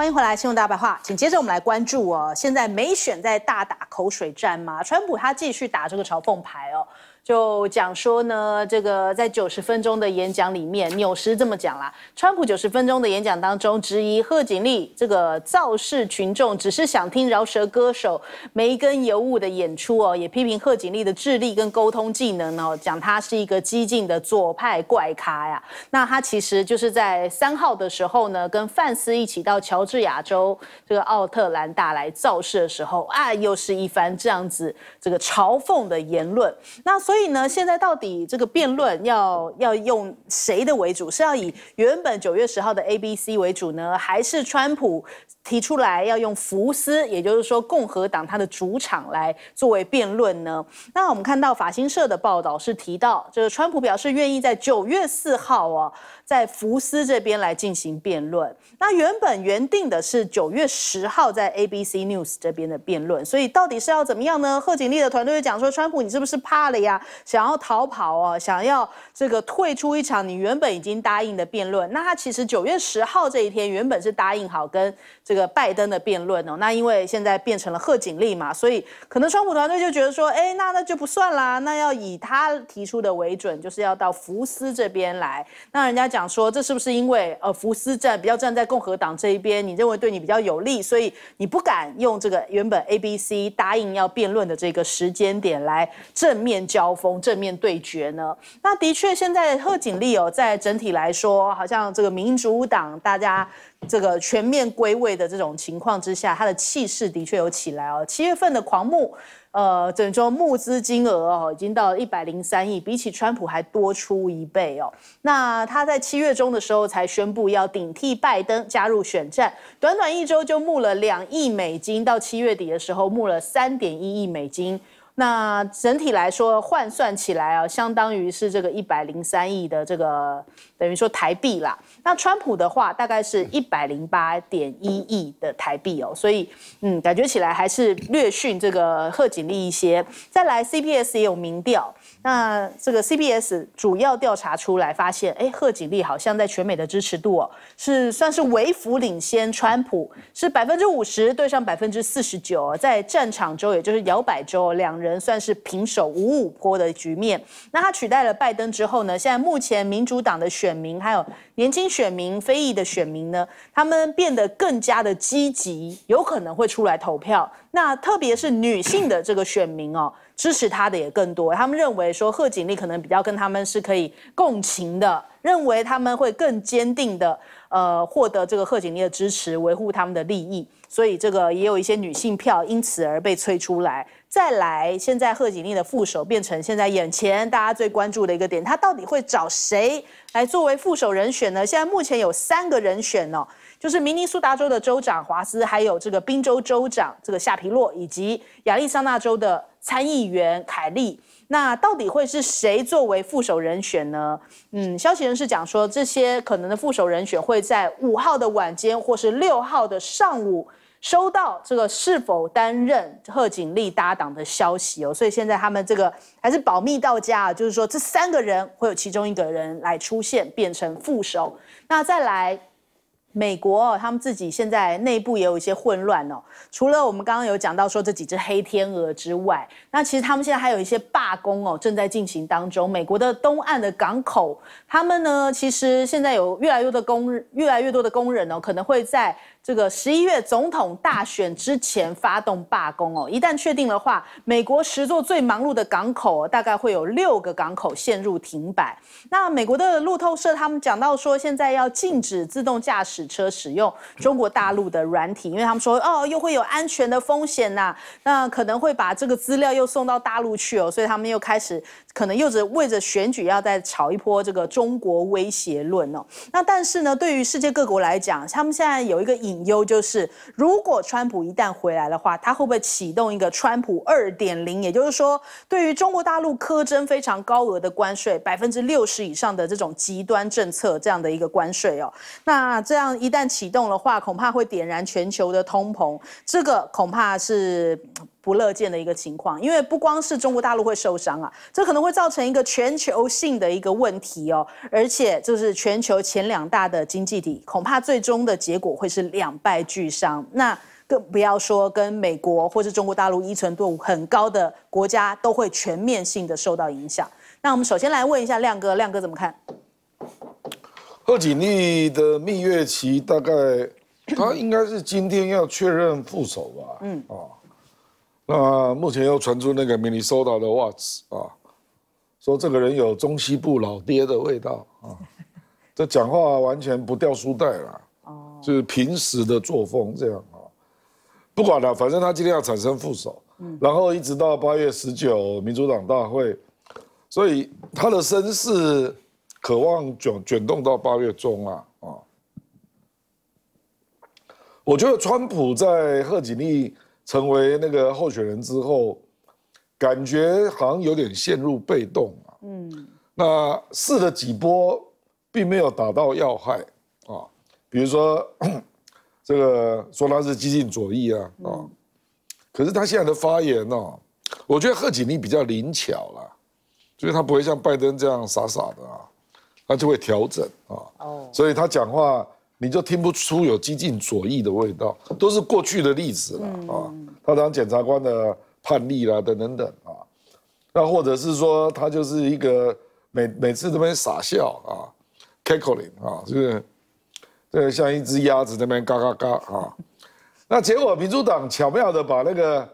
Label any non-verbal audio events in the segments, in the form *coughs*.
欢迎回来，新闻大白话。紧接着，我们来关注哦，现在美选在大打口水战吗？川普他继续打这个嘲讽牌哦。就讲说呢，这个在九十分钟的演讲里面，纽斯这么讲啦。川普九十分钟的演讲当中，质疑贺锦丽这个造势群众只是想听饶舌歌手梅根尤物的演出哦，也批评贺锦丽的智力跟沟通技能哦，讲他是一个激进的左派怪咖呀。那他其实就是在三号的时候呢，跟范斯一起到乔治亚州这个奥特兰大来造势的时候啊，又是一番这样子这个嘲讽的言论。那。所以呢，现在到底这个辩论要要用谁的为主？是要以原本九月十号的 ABC 为主呢，还是川普提出来要用福斯，也就是说共和党他的主场来作为辩论呢？那我们看到法新社的报道是提到，就是川普表示愿意在九月四号哦，在福斯这边来进行辩论。那原本原定的是九月十号在 ABC News 这边的辩论，所以到底是要怎么样呢？贺锦丽的团队讲说，川普你是不是怕了呀？想要逃跑哦，想要这个退出一场你原本已经答应的辩论。那他其实九月十号这一天原本是答应好跟这个拜登的辩论哦。那因为现在变成了贺锦丽嘛，所以可能川普团队就觉得说，哎，那那就不算啦，那要以他提出的为准，就是要到福斯这边来。那人家讲说，这是不是因为呃福斯站比较站在共和党这一边，你认为对你比较有利，所以你不敢用这个原本 A、B、C 答应要辩论的这个时间点来正面交？高峰正面对决呢？那的确，现在贺锦丽哦，在整体来说，好像这个民主党大家这个全面归位的这种情况之下，他的气势的确有起来哦。七月份的狂募，呃，整周募资金额哦，已经到一百零三亿，比起川普还多出一倍哦。那他在七月中的时候才宣布要顶替拜登加入选战，短短一周就募了两亿美金，到七月底的时候募了三点一亿美金。那整体来说换算起来啊，相当于是这个一百零三亿的这个等于说台币啦。那川普的话，大概是一百零八点一亿的台币哦。所以，嗯，感觉起来还是略逊这个贺锦丽一些。再来，CPS 也有民调，那这个 CPS 主要调查出来发现，哎，贺锦丽好像在全美的支持度哦，是算是微幅领先川普，是百分之五十对上百分之四十九，在战场州也就是摇摆州两人。能算是平手五五坡的局面。那他取代了拜登之后呢？现在目前民主党的选民，还有年轻选民、非裔的选民呢，他们变得更加的积极，有可能会出来投票。那特别是女性的这个选民哦，支持他的也更多。他们认为说贺锦丽可能比较跟他们是可以共情的，认为他们会更坚定的呃获得这个贺锦丽的支持，维护他们的利益。所以这个也有一些女性票因此而被催出来。再来，现在贺锦丽的副手变成现在眼前大家最关注的一个点，她到底会找谁来作为副手人选呢？现在目前有三个人选哦，就是明尼苏达州的州长华斯，还有这个宾州州长这个夏皮洛，以及亚利桑那州的参议员凯利。那到底会是谁作为副手人选呢？嗯，消息人士讲说，这些可能的副手人选会在五号的晚间，或是六号的上午。收到这个是否担任贺锦丽搭档的消息哦，所以现在他们这个还是保密到家啊，就是说这三个人会有其中一个人来出现，变成副手，那再来。美国哦，他们自己现在内部也有一些混乱哦。除了我们刚刚有讲到说这几只黑天鹅之外，那其实他们现在还有一些罢工哦，正在进行当中。美国的东岸的港口，他们呢，其实现在有越来越多的工，越来越多的工人哦，可能会在这个十一月总统大选之前发动罢工哦。一旦确定的话，美国十座最忙碌的港口，大概会有六个港口陷入停摆。那美国的路透社他们讲到说，现在要禁止自动驾驶。车使用中国大陆的软体，因为他们说哦，又会有安全的风险呐，那可能会把这个资料又送到大陆去哦，所以他们又开始可能又着为着选举，要再炒一波这个中国威胁论哦。那但是呢，对于世界各国来讲，他们现在有一个隐忧，就是如果川普一旦回来的话，他会不会启动一个川普二点零，也就是说，对于中国大陆苛征非常高额的关税，百分之六十以上的这种极端政策这样的一个关税哦，那这样。一旦启动的话，恐怕会点燃全球的通膨，这个恐怕是不乐见的一个情况。因为不光是中国大陆会受伤啊，这可能会造成一个全球性的一个问题哦。而且，就是全球前两大的经济体，恐怕最终的结果会是两败俱伤。那更不要说跟美国或是中国大陆依存度很高的国家都会全面性的受到影响。那我们首先来问一下亮哥，亮哥怎么看？贺锦丽的蜜月期大概，她应该是今天要确认副手吧？嗯啊，那目前又传出那个密西收到的袜子，啊，说这个人有中西部老爹的味道啊，*laughs* 这讲话完全不掉书袋了，哦，就是平时的作风这样啊。不管了，反正他今天要产生副手，然后一直到八月十九民主党大会，所以他的身世。渴望卷卷动到八月中啊啊！我觉得川普在贺锦丽成为那个候选人之后，感觉好像有点陷入被动啊。嗯，那试了几波，并没有打到要害啊。比如说，*clears throat* 这个说他是激进左翼啊啊，可是他现在的发言啊，我觉得贺锦丽比较灵巧了，就是他不会像拜登这样傻傻的啊。他就会调整啊，所以他讲话你就听不出有激进左翼的味道，都是过去的例子了啊。他当检察官的判例啦，等等等啊。那或者是说他就是一个每每次那边傻笑啊，cackling 啊，是是？呃，像一只鸭子那边嘎嘎嘎啊。那结果民主党巧妙的把那个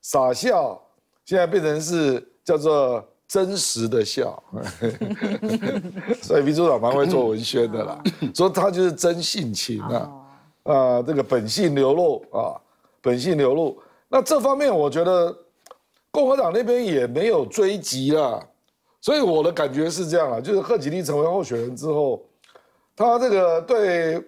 傻笑现在变成是叫做。真实的笑，*laughs* 所以民主党蛮会做文宣的啦，所 *laughs* 以他就是真性情啊，啊，这个本性流露啊，本性流露。那这方面我觉得共和党那边也没有追击啦，所以我的感觉是这样啊，就是贺锦丽成为候选人之后，他这个对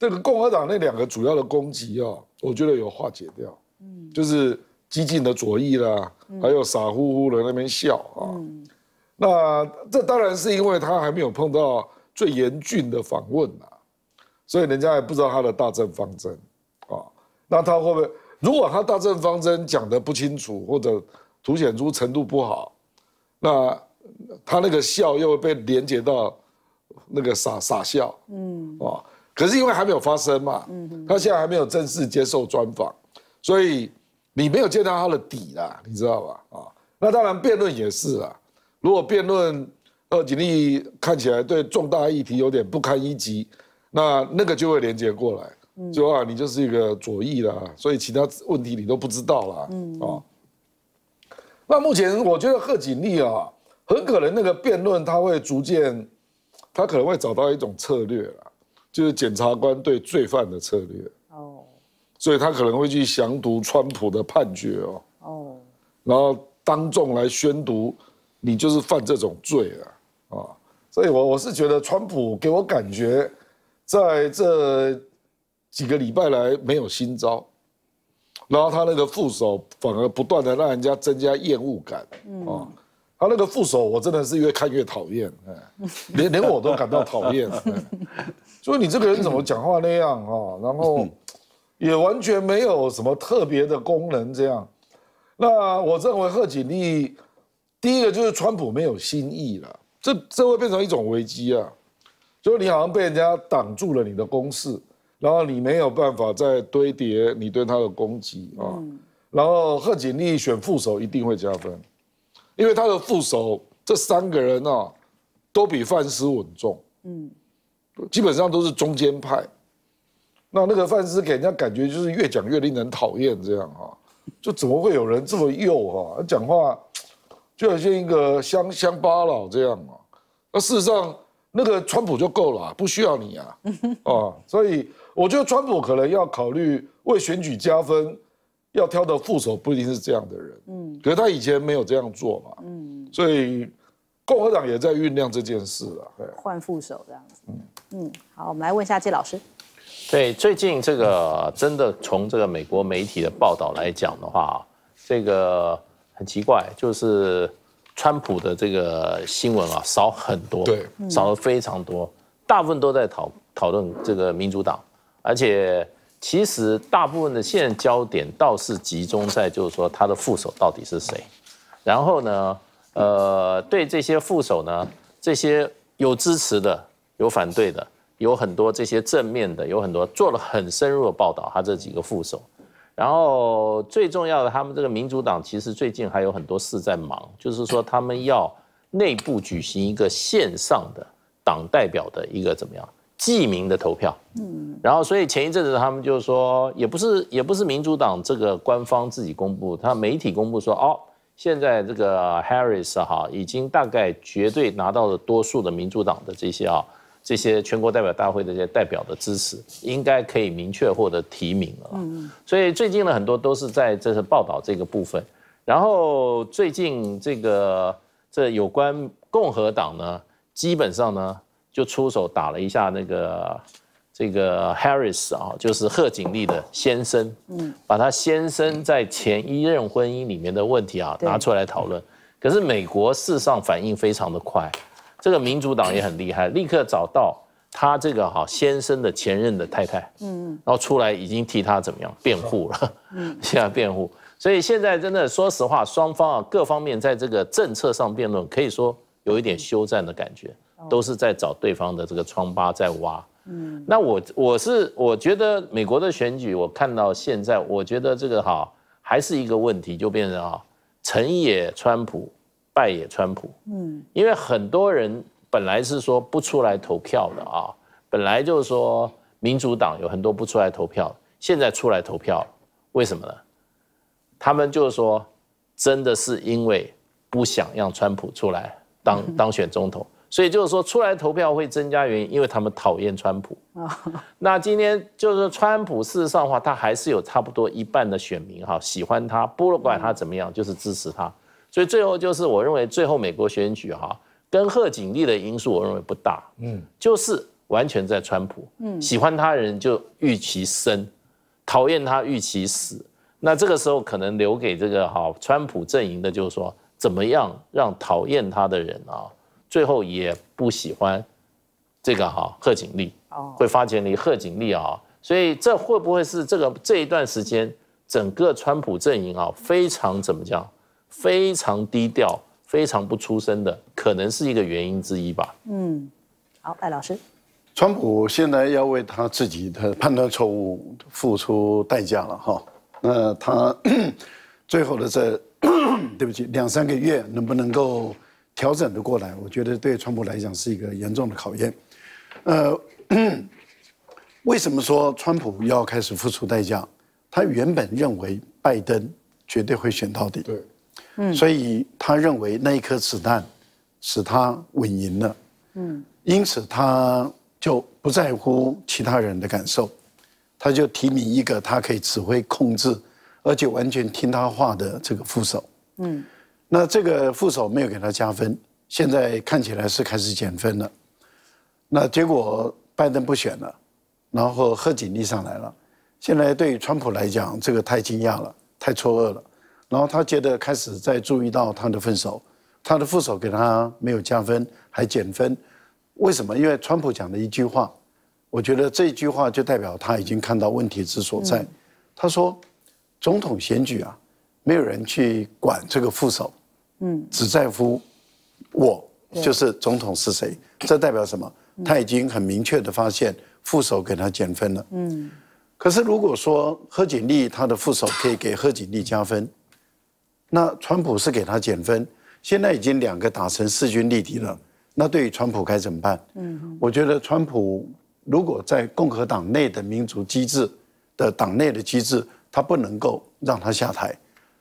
这个共和党那两个主要的攻击啊，我觉得有化解掉，嗯，就是激进的左翼啦。还有傻乎乎的那边笑啊，那这当然是因为他还没有碰到最严峻的访问啊，所以人家也不知道他的大政方针啊。那他会不会如果他大政方针讲得不清楚或者凸显出程度不好，那他那个笑又会被连接到那个傻傻笑，嗯，啊，可是因为还没有发生嘛，嗯，他现在还没有正式接受专访，所以。你没有见到他的底啦，你知道吧？啊，那当然辩论也是啊。如果辩论，贺锦丽看起来对重大议题有点不堪一击，那那个就会连接过来，就啊，你就是一个左翼啦，所以其他问题你都不知道啦。嗯，啊。那目前我觉得贺锦丽啊，很可能那个辩论他会逐渐，他可能会找到一种策略啦，就是检察官对罪犯的策略。所以他可能会去详读川普的判决哦，哦，然后当众来宣读，你就是犯这种罪了啊！所以，我我是觉得川普给我感觉，在这几个礼拜来没有新招，然后他那个副手反而不断的让人家增加厌恶感啊！他那个副手我真的是越看越讨厌，连连我都感到讨厌，*laughs* 所以你这个人怎么讲话那样啊？然后。也完全没有什么特别的功能，这样。那我认为贺锦丽第一个就是川普没有新意了，这这会变成一种危机啊！就是你好像被人家挡住了你的攻势，然后你没有办法再堆叠你对他的攻击啊。然后贺锦丽选副手一定会加分，因为他的副手这三个人呢，都比范斯稳重，嗯，基本上都是中间派。那那个范斯给人家感觉就是越讲越令人讨厌这样哈，就怎么会有人这么幼哈？讲话就好像一个乡乡巴佬这样啊。那事实上，那个川普就够了，不需要你啊。啊，所以我觉得川普可能要考虑为选举加分，要挑的副手不一定是这样的人。嗯。可是他以前没有这样做嘛。嗯。所以，共和党也在酝酿这件事啊。换副手这样子。嗯嗯。好，我们来问一下季老师。对，最近这个真的从这个美国媒体的报道来讲的话，这个很奇怪，就是川普的这个新闻啊少很多，对，少了非常多，大部分都在讨讨论这个民主党，而且其实大部分的现在焦点倒是集中在就是说他的副手到底是谁，然后呢，呃，对这些副手呢，这些有支持的，有反对的。有很多这些正面的，有很多做了很深入的报道。他这几个副手，然后最重要的，他们这个民主党其实最近还有很多事在忙，就是说他们要内部举行一个线上的党代表的一个怎么样记名的投票。嗯，然后所以前一阵子他们就说，也不是也不是民主党这个官方自己公布，他媒体公布说，哦，现在这个 Harris 哈已经大概绝对拿到了多数的民主党的这些啊。这些全国代表大会的这些代表的支持，应该可以明确获得提名了。嗯，所以最近呢，很多都是在这是报道这个部分。然后最近这个这有关共和党呢，基本上呢就出手打了一下那个这个 Harris 啊，就是贺锦丽的先生，嗯，把他先生在前一任婚姻里面的问题啊拿出来讨论。可是美国事实上反应非常的快。这个民主党也很厉害，立刻找到他这个哈先生的前任的太太，嗯，然后出来已经替他怎么样辩护了，嗯，现在辩护。所以现在真的说实话，双方啊各方面在这个政策上辩论，可以说有一点休战的感觉，都是在找对方的这个疮疤在挖。嗯，那我我是我觉得美国的选举，我看到现在，我觉得这个哈还是一个问题，就变成啊，成野川普。败也川普，嗯，因为很多人本来是说不出来投票的啊，本来就是说民主党有很多不出来投票，现在出来投票，为什么呢？他们就是说，真的是因为不想让川普出来当 *laughs* 当选总统，所以就是说出来投票会增加原因，因为他们讨厌川普那今天就是川普事实上话，他还是有差不多一半的选民哈喜欢他，不管他怎么样，就是支持他。所以最后就是我认为最后美国选举哈跟贺锦丽的因素我认为不大，嗯，就是完全在川普，嗯，喜欢他人就欲其生，讨厌他欲其死。那这个时候可能留给这个哈川普阵营的就是说怎么样让讨厌他的人啊最后也不喜欢这个哈贺锦丽哦，会发现你贺锦丽啊，所以这会不会是这个这一段时间整个川普阵营啊非常怎么讲？非常低调，非常不出声的，可能是一个原因之一吧。嗯，好，艾老师，川普现在要为他自己的判断错误付出代价了哈。那他最后的这，*coughs* 对不起，两三个月能不能够调整的过来？我觉得对川普来讲是一个严重的考验。呃，*coughs* 为什么说川普要开始付出代价？他原本认为拜登绝对会选到底。对。嗯，所以他认为那一颗子弹使他稳赢了，嗯，因此他就不在乎其他人的感受，他就提名一个他可以指挥控制，而且完全听他话的这个副手，嗯，那这个副手没有给他加分，现在看起来是开始减分了，那结果拜登不选了，然后贺锦丽上来了，现在对于川普来讲，这个太惊讶了，太错愕了。然后他觉得开始在注意到他的副手，他的副手给他没有加分还减分，为什么？因为川普讲了一句话，我觉得这句话就代表他已经看到问题之所在。他说：“总统选举啊，没有人去管这个副手，嗯，只在乎我就是总统是谁。”这代表什么？他已经很明确的发现副手给他减分了。嗯，可是如果说贺锦丽他的副手可以给贺锦丽加分。那川普是给他减分，现在已经两个打成势均力敌了。那对于川普该怎么办？嗯，我觉得川普如果在共和党内的民主机制的党内的机制，他不能够让他下台，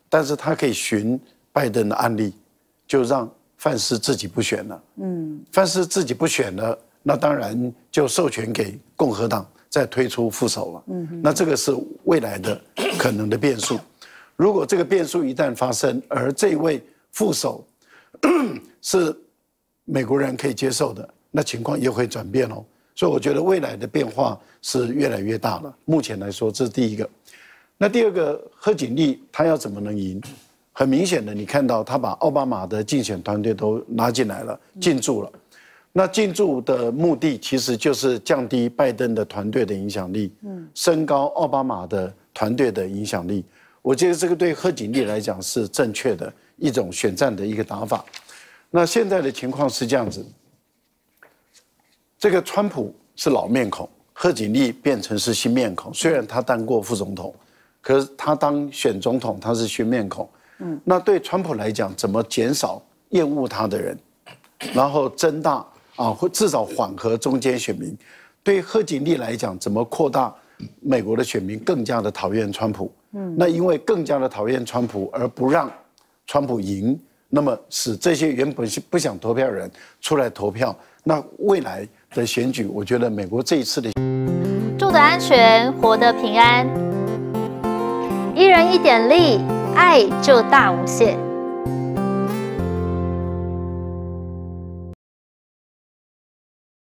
但是他可以循拜登的案例，就让范斯自己不选了。嗯，范斯自己不选了，那当然就授权给共和党再推出副手了。嗯，那这个是未来的可能的变数。*clears throat* 如果这个变数一旦发生，而这位副手 *coughs* 是美国人可以接受的，那情况又会转变哦。所以我觉得未来的变化是越来越大了。目前来说，这是第一个。那第二个，贺锦丽她要怎么能赢？很明显的，你看到她把奥巴马的竞选团队都拉进来了，进驻了。那进驻的目的其实就是降低拜登的团队的影响力，嗯，升高奥巴马的团队的影响力。我觉得这个对贺锦丽来讲是正确的一种选战的一个打法。那现在的情况是这样子：这个川普是老面孔，贺锦丽变成是新面孔。虽然他当过副总统，可是他当选总统，他是新面孔。嗯。那对川普来讲，怎么减少厌恶他的人，然后增大啊，或至少缓和中间选民？对贺锦丽来讲，怎么扩大？美国的选民更加的讨厌川普，嗯，那因为更加的讨厌川普而不让川普赢，那么使这些原本是不想投票的人出来投票，那未来的选举，我觉得美国这一次的住得安全，活得平安，一人一点力，爱就大无限。